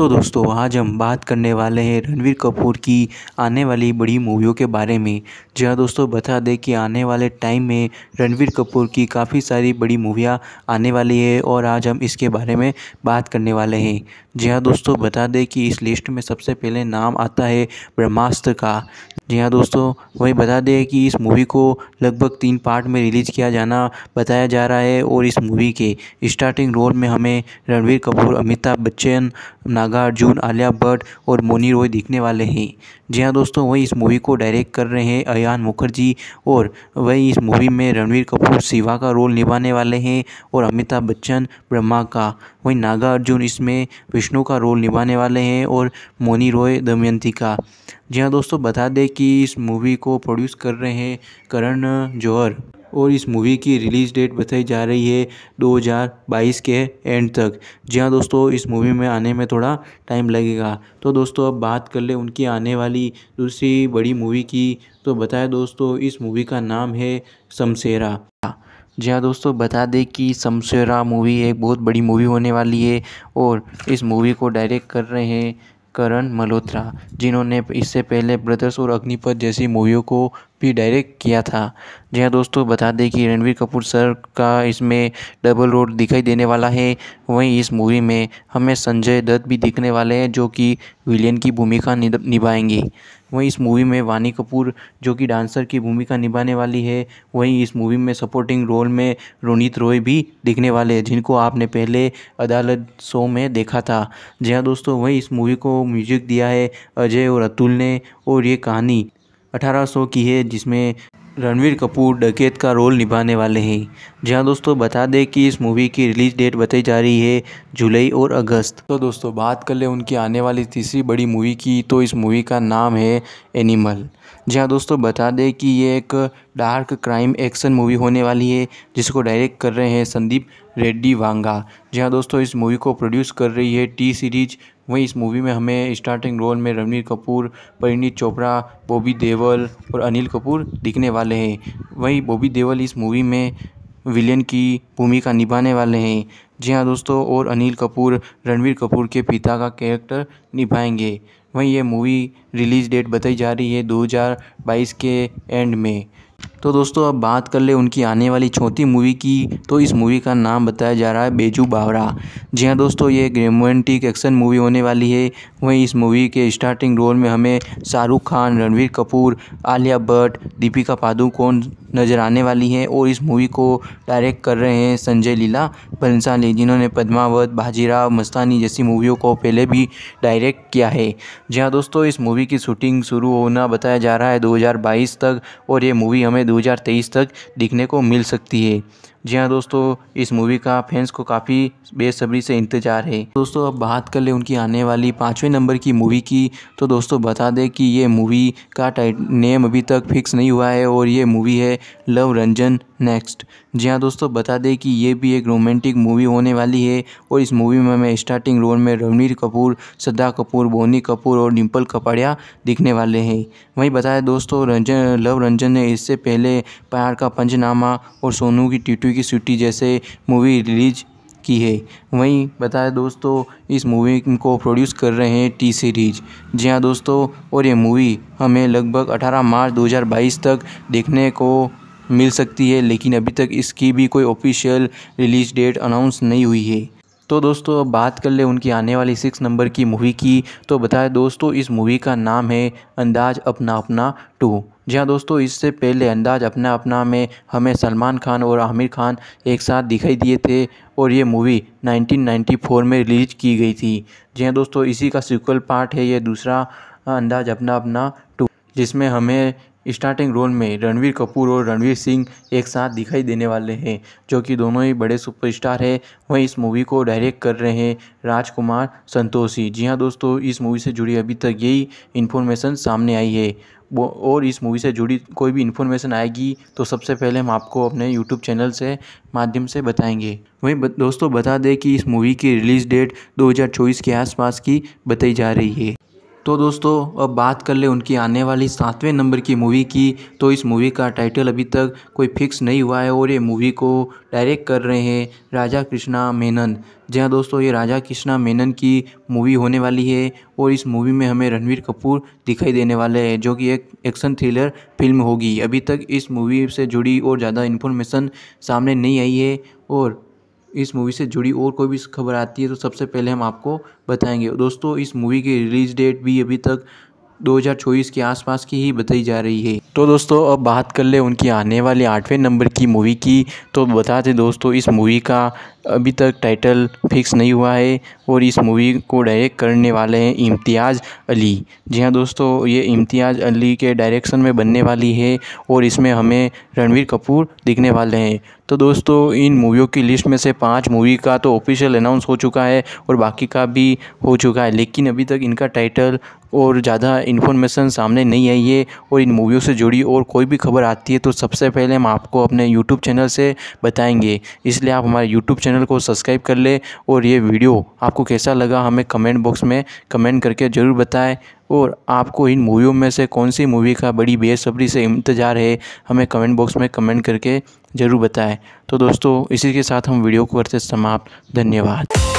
तो दोस्तों आज हम बात करने वाले हैं रणवीर कपूर की आने वाली बड़ी मूवियों के बारे में जी हाँ दोस्तों बता दें कि आने वाले टाइम में रणवीर कपूर की काफ़ी सारी बड़ी मूवियाँ आने वाली है और आज हम इसके बारे में बात करने वाले हैं जी हाँ दोस्तों बता दें कि इस लिस्ट में सबसे पहले नाम आता है ब्रह्मास्त्र का जी हाँ दोस्तों वही बता दें कि इस मूवी को लगभग तीन पार्ट में रिलीज़ किया जाना बताया जा रहा है और इस मूवी के स्टार्टिंग रोल में हमें रणवीर कपूर अमिताभ बच्चन नाग नागार्जुन आलिया भट्ट और मोनी रॉय दिखने वाले हैं जी हाँ दोस्तों वही इस मूवी को डायरेक्ट कर रहे हैं अयान मुखर्जी और वही इस मूवी में रणवीर कपूर शिवा का रोल निभाने वाले हैं और अमिताभ बच्चन ब्रह्मा का वहीं नागार्जुन इसमें विष्णु का रोल निभाने वाले हैं और मोनी रॉय दमयंती का जी हाँ दोस्तों बता दें कि इस मूवी को प्रोड्यूस कर रहे हैं करण जौहर और इस मूवी की रिलीज़ डेट बताई जा रही है 2022 के एंड तक जी हाँ दोस्तों इस मूवी में आने में थोड़ा टाइम लगेगा तो दोस्तों अब बात कर ले उनकी आने वाली दूसरी बड़ी मूवी की तो बताए दोस्तों इस मूवी का नाम है शमशेरा जी हाँ दोस्तों बता दें कि शमशेरा मूवी एक बहुत बड़ी मूवी होने वाली है और इस मूवी को डायरेक्ट कर रहे हैं करण मल्होत्रा जिन्होंने इससे पहले ब्रदर्स और अग्निपथ जैसी मूवियों को भी डायरेक्ट किया था जी हाँ दोस्तों बता दें कि रणवीर कपूर सर का इसमें डबल रोल दिखाई देने वाला है वहीं इस मूवी में हमें संजय दत्त भी दिखने वाले हैं जो कि विलियन की भूमिका निभाएंगे वहीं इस मूवी में वानी कपूर जो कि डांसर की भूमिका निभाने वाली है वहीं इस मूवी में सपोर्टिंग रोल में रोनीत रॉय भी दिखने वाले हैं जिनको आपने पहले अदालत शो में देखा था जी हाँ दोस्तों वहीं इस मूवी को म्यूजिक दिया है अजय और अतुल ने और ये कहानी 1800 की है जिसमें रणवीर कपूर डकेत का रोल निभाने वाले हैं जी हाँ दोस्तों बता दें कि इस मूवी की रिलीज डेट बताई जा रही है जुलाई और अगस्त तो दोस्तों बात कर ले उनकी आने वाली तीसरी बड़ी मूवी की तो इस मूवी का नाम है एनिमल जी हाँ दोस्तों बता दें कि ये एक डार्क क्राइम एक्शन मूवी होने वाली है जिसको डायरेक्ट कर रहे हैं संदीप रेड्डी वांगा जी हाँ दोस्तों इस मूवी को प्रोड्यूस कर रही है टी सीरीज वहीं इस मूवी में हमें स्टार्टिंग रोल में रणवीर कपूर परिणीत चोपड़ा बॉबी देवल और अनिल कपूर दिखने वाले हैं वहीं बॉबी देवल इस मूवी में विलियन की भूमिका निभाने वाले हैं जी हाँ दोस्तों और अनिल कपूर रणवीर कपूर के पिता का कैरेक्टर निभाएंगे वहीं ये मूवी रिलीज़ डेट बताई जा रही है 2022 के एंड में तो दोस्तों अब बात कर ले उनकी आने वाली चौथी मूवी की तो इस मूवी का नाम बताया जा रहा है बेजू बावरा जी हाँ दोस्तों ये एक रोमांटिक एक्शन मूवी होने वाली है वहीं इस मूवी के स्टार्टिंग रोल में हमें शाहरुख खान रणवीर कपूर आलिया भट्ट दीपिका पादुकोण नज़र आने वाली है और इस मूवी को डायरेक्ट कर रहे हैं संजय लीला भंसाली जिन्होंने पद्मावत बाजीराव मस्तानी जैसी मूवियों को पहले भी डायरेक्ट किया है जी हाँ दोस्तों इस मूवी की शूटिंग शुरू होना बताया जा रहा है 2022 तक और ये मूवी हमें 2023 तक दिखने को मिल सकती है जी हाँ दोस्तों इस मूवी का फैंस को काफ़ी बेसब्री से इंतजार है दोस्तों अब बात कर ले उनकी आने वाली पाँचवें नंबर की मूवी की तो दोस्तों बता दें कि ये मूवी का टाइट नेम अभी तक फिक्स नहीं हुआ है और ये मूवी है लव रंजन नेक्स्ट जी हाँ दोस्तों बता दें कि ये भी एक रोमांटिक मूवी होने वाली है और इस मूवी में हमें स्टार्टिंग रोल में रणवीर कपूर श्रद्धा कपूर बोनी कपूर और डिम्पल कपाड़िया दिखने वाले हैं वहीं बताया दोस्तों रंजन लव रंजन ने इससे पहले प्यार का पंचनामा और सोनू की टिटू की सूटी जैसे मूवी रिलीज की है वहीं बताया दोस्तों इस मूवी को प्रोड्यूस कर रहे हैं टी सीरीज जी हाँ दोस्तों और ये मूवी हमें लगभग 18 मार्च 2022 तक देखने को मिल सकती है लेकिन अभी तक इसकी भी कोई ऑफिशियल रिलीज डेट अनाउंस नहीं हुई है तो दोस्तों अब बात कर ले उनकी आने वाली सिक्स नंबर की मूवी की तो बताए दोस्तों इस मूवी का नाम है अंदाज अपना अपना टू जी हाँ दोस्तों इससे पहले अंदाज अपना अपना में हमें सलमान खान और आमिर खान एक साथ दिखाई दिए थे और ये मूवी 1994 में रिलीज की गई थी जी हाँ दोस्तों इसी का सिक्वल पार्ट है ये दूसरा अंदाज अपना अपना टू जिसमें हमें स्टार्टिंग रोल में रणवीर कपूर और रणवीर सिंह एक साथ दिखाई देने वाले हैं जो कि दोनों ही बड़े सुपरस्टार हैं वहीं इस मूवी को डायरेक्ट कर रहे हैं राजकुमार संतोषी जी हाँ दोस्तों इस मूवी से जुड़ी अभी तक यही इन्फॉर्मेशन सामने आई है और इस मूवी से जुड़ी कोई भी इन्फॉर्मेशन आएगी तो सबसे पहले हम आपको अपने यूट्यूब चैनल से माध्यम से बताएंगे वहीं दोस्तों बता दें कि इस मूवी की रिलीज़ डेट 2024 के आसपास की बताई जा रही है तो दोस्तों अब बात कर ले उनकी आने वाली सातवें नंबर की मूवी की तो इस मूवी का टाइटल अभी तक कोई फिक्स नहीं हुआ है और ये मूवी को डायरेक्ट कर रहे हैं राजा कृष्णा मेनन जी हाँ दोस्तों ये राजा कृष्णा मेनन की मूवी होने वाली है और इस मूवी में हमें रणवीर कपूर दिखाई देने वाले हैं जो कि एक एक्शन थ्रिलर फिल्म होगी अभी तक इस मूवी से जुड़ी और ज़्यादा इन्फॉर्मेशन सामने नहीं आई है और इस मूवी से जुड़ी और कोई भी खबर आती है तो सबसे पहले हम आपको बताएँगे दोस्तों इस मूवी की रिलीज़ डेट भी अभी तक 2024 के आसपास की ही बताई जा रही है तो दोस्तों अब बात कर ले उनकी आने वाली आठवें नंबर की मूवी की तो बता दें दोस्तों इस मूवी का अभी तक टाइटल फिक्स नहीं हुआ है और इस मूवी को डायरेक्ट करने वाले हैं इम्तियाज़ अली जी हाँ दोस्तों ये इम्तियाज़ अली के डायरेक्शन में बनने वाली है और इसमें हमें रणवीर कपूर दिखने वाले हैं तो दोस्तों इन मूवियों की लिस्ट में से पांच मूवी का तो ऑफिशियल अनाउंस हो चुका है और बाकी का भी हो चुका है लेकिन अभी तक इनका टाइटल और ज़्यादा इन्फॉर्मेशन सामने नहीं आई है और इन मूवियों से जुड़ी और कोई भी खबर आती है तो सबसे पहले हम आपको अपने यूट्यूब चैनल से बताएंगे इसलिए आप हमारे यूट्यूब चैनल को सब्सक्राइब कर लें और ये वीडियो आपको कैसा लगा हमें कमेंट बॉक्स में कमेंट करके ज़रूर बताएं और आपको इन मूवियों में से कौन सी मूवी का बड़ी बेसब्री से इंतज़ार है हमें कमेंट बॉक्स में कमेंट करके ज़रूर बताएं तो दोस्तों इसी के साथ हम वीडियो को करते समाप्त धन्यवाद